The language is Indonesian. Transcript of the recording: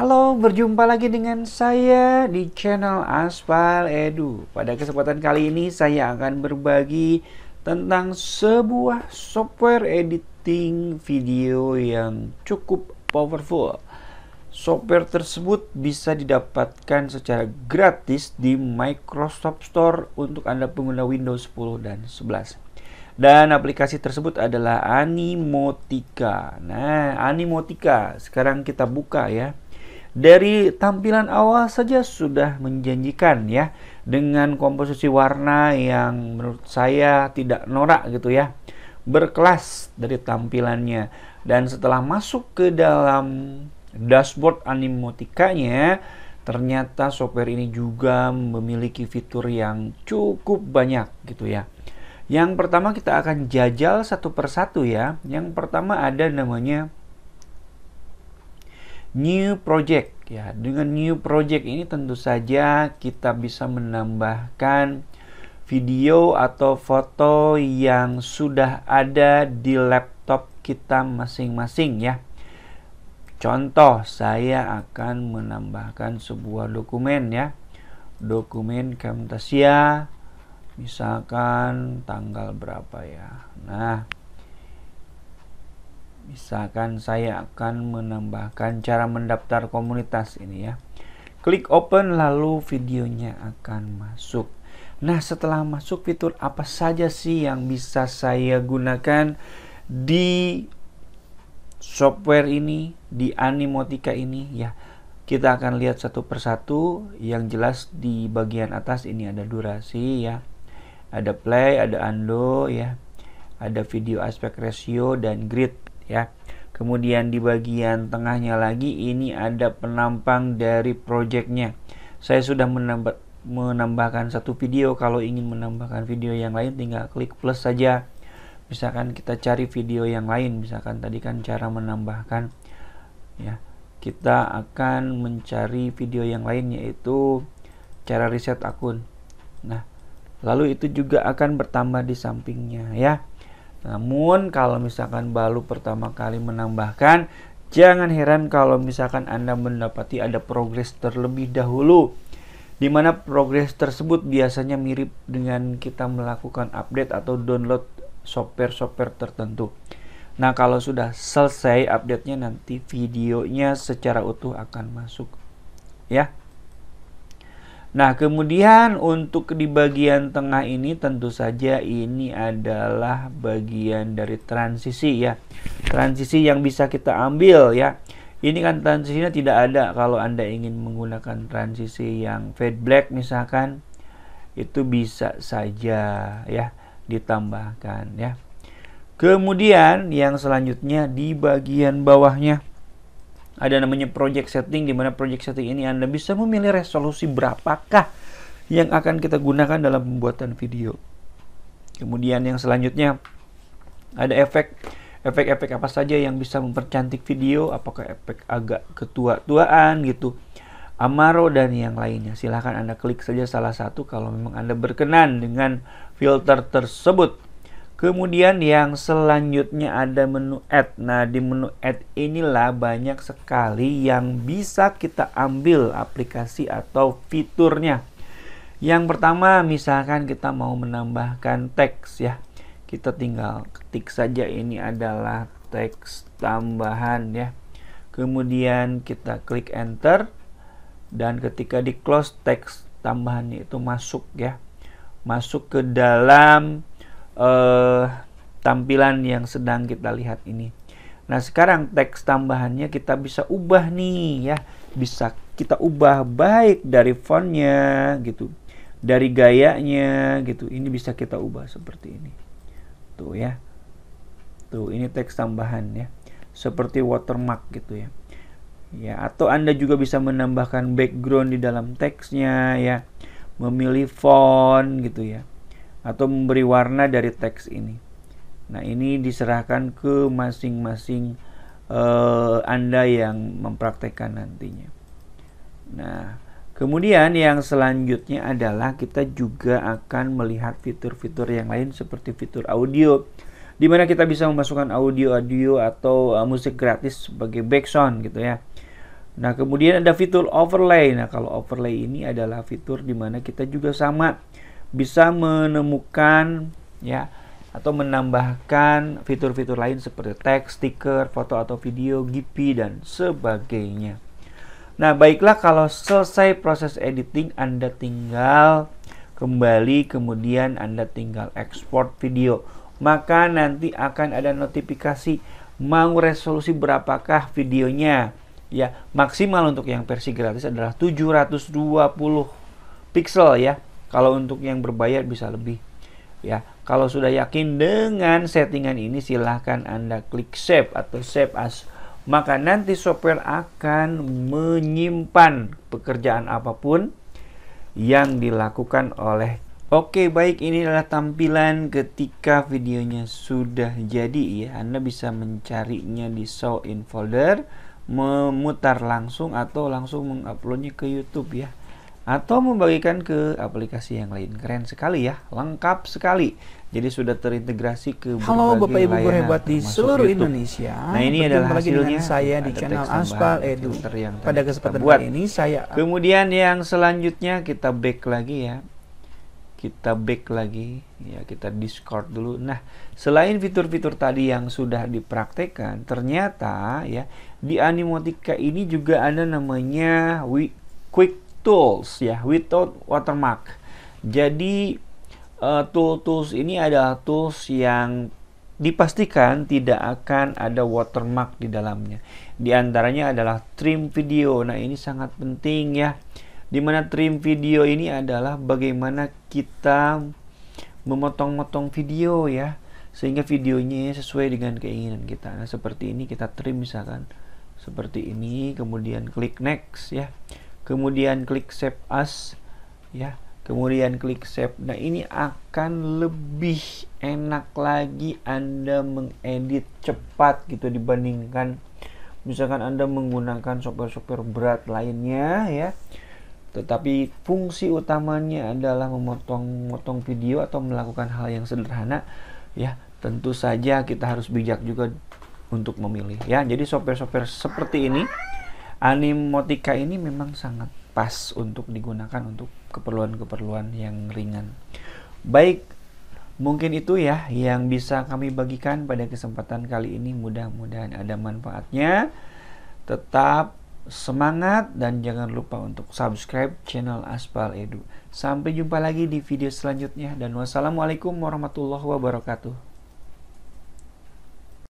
Halo, berjumpa lagi dengan saya di channel Aspal Edu. Pada kesempatan kali ini saya akan berbagi tentang sebuah software editing video yang cukup powerful. Software tersebut bisa didapatkan secara gratis di Microsoft Store untuk Anda pengguna Windows 10 dan 11. Dan aplikasi tersebut adalah Animotica. Nah, Animotica, sekarang kita buka ya. Dari tampilan awal saja sudah menjanjikan ya dengan komposisi warna yang menurut saya tidak norak gitu ya. Berkelas dari tampilannya dan setelah masuk ke dalam dashboard animotikanya ternyata software ini juga memiliki fitur yang cukup banyak gitu ya. Yang pertama kita akan jajal satu persatu ya. Yang pertama ada namanya new project ya dengan new project ini tentu saja kita bisa menambahkan video atau foto yang sudah ada di laptop kita masing-masing ya contoh saya akan menambahkan sebuah dokumen ya dokumen Camtasia misalkan tanggal berapa ya nah misalkan saya akan menambahkan cara mendaftar komunitas ini ya klik open lalu videonya akan masuk nah setelah masuk fitur apa saja sih yang bisa saya gunakan di software ini di Animotika ini ya kita akan lihat satu persatu yang jelas di bagian atas ini ada durasi ya ada play ada undo ya ada video aspect ratio dan grid ya. Kemudian di bagian tengahnya lagi ini ada penampang dari projectnya. Saya sudah menambah, menambahkan satu video. Kalau ingin menambahkan video yang lain tinggal klik plus saja. Misalkan kita cari video yang lain. Misalkan tadi kan cara menambahkan ya. Kita akan mencari video yang lain yaitu cara riset akun. Nah, lalu itu juga akan bertambah di sampingnya ya. Namun kalau misalkan baru pertama kali menambahkan, jangan heran kalau misalkan Anda mendapati ada progres terlebih dahulu di mana progres tersebut biasanya mirip dengan kita melakukan update atau download software-software tertentu. Nah, kalau sudah selesai update-nya nanti videonya secara utuh akan masuk. Ya. Nah, kemudian untuk di bagian tengah ini tentu saja ini adalah bagian dari transisi ya. Transisi yang bisa kita ambil ya. Ini kan transisinya tidak ada kalau Anda ingin menggunakan transisi yang fade black misalkan itu bisa saja ya ditambahkan ya. Kemudian yang selanjutnya di bagian bawahnya ada namanya project setting di mana project setting ini Anda bisa memilih resolusi berapakah yang akan kita gunakan dalam pembuatan video. Kemudian yang selanjutnya ada efek efek-efek apa saja yang bisa mempercantik video, apakah efek agak ketua-tuaan gitu. Amaro dan yang lainnya. Silahkan Anda klik saja salah satu kalau memang Anda berkenan dengan filter tersebut. Kemudian yang selanjutnya ada menu add. Nah, di menu add inilah banyak sekali yang bisa kita ambil aplikasi atau fiturnya. Yang pertama, misalkan kita mau menambahkan teks ya. Kita tinggal ketik saja ini adalah teks tambahan ya. Kemudian kita klik enter dan ketika di close teks tambahan itu masuk ya. Masuk ke dalam uh, tampilan yang sedang kita lihat ini. Nah, sekarang teks tambahannya kita bisa ubah nih ya. Bisa kita ubah baik dari fontnya gitu. Dari gayanya gitu. Ini bisa kita ubah seperti ini. Tuh ya. Tuh, ini teks tambahan ya. Seperti watermark gitu ya. Ya, atau Anda juga bisa menambahkan background di dalam teksnya ya. Memilih font gitu ya atau memberi warna dari teks ini. Nah, ini diserahkan ke masing-masing uh, Anda yang mempraktekkan nantinya. Nah, kemudian yang selanjutnya adalah kita juga akan melihat fitur-fitur yang lain seperti fitur audio di mana kita bisa memasukkan audio-audio atau uh, musik gratis sebagai background gitu ya. Nah, kemudian ada fitur overlay. Nah, kalau overlay ini adalah fitur di mana kita juga sama bisa menemukan ya atau menambahkan fitur-fitur lain seperti teks, stiker, foto atau video, gipi dan sebagainya. Nah, baiklah kalau selesai proses editing Anda tinggal kembali kemudian Anda tinggal ekspor video. Maka nanti akan ada notifikasi mau resolusi berapakah videonya. Ya, maksimal untuk yang versi gratis adalah 720 pixel ya kalau untuk yang berbayar bisa lebih. Ya, kalau sudah yakin dengan settingan ini silahkan Anda klik save atau save as maka nanti software akan menyimpan pekerjaan apapun yang dilakukan oleh Oke baik ini adalah tampilan ketika videonya sudah jadi ya Anda bisa mencarinya di show in folder Memutar langsung atau langsung menguploadnya ke YouTube ya atau membagikan ke aplikasi yang lain. Keren sekali ya, lengkap sekali. Jadi sudah terintegrasi ke Halo Bapak Ibu guru hebat di seluruh YouTube. Indonesia. Nah, ini adalah hasilnya saya di channel Aspal Edu. Yang Pada kesempatan buat. ini saya Kemudian yang selanjutnya kita back lagi ya. Kita back lagi ya, kita discord dulu. Nah, selain fitur-fitur tadi yang sudah dipraktekkan, ternyata ya di Animotika ini juga ada namanya quick tools ya without watermark. Jadi uh, tool-tools ini adalah tools yang dipastikan tidak akan ada watermark di dalamnya. Di antaranya adalah trim video. Nah, ini sangat penting ya. dimana trim video ini adalah bagaimana kita memotong-motong video ya sehingga videonya sesuai dengan keinginan kita. Nah, seperti ini kita trim misalkan seperti ini, kemudian klik next ya kemudian klik save as ya kemudian klik save nah ini akan lebih enak lagi Anda mengedit cepat gitu dibandingkan misalkan Anda menggunakan software-software berat lainnya ya tetapi fungsi utamanya adalah memotong-motong video atau melakukan hal yang sederhana ya tentu saja kita harus bijak juga untuk memilih ya jadi software-software seperti ini animotika ini memang sangat pas untuk digunakan untuk keperluan-keperluan yang ringan. Baik, mungkin itu ya yang bisa kami bagikan pada kesempatan kali ini. Mudah-mudahan ada manfaatnya. Tetap semangat dan jangan lupa untuk subscribe channel Aspal Edu. Sampai jumpa lagi di video selanjutnya dan wassalamualaikum warahmatullahi wabarakatuh.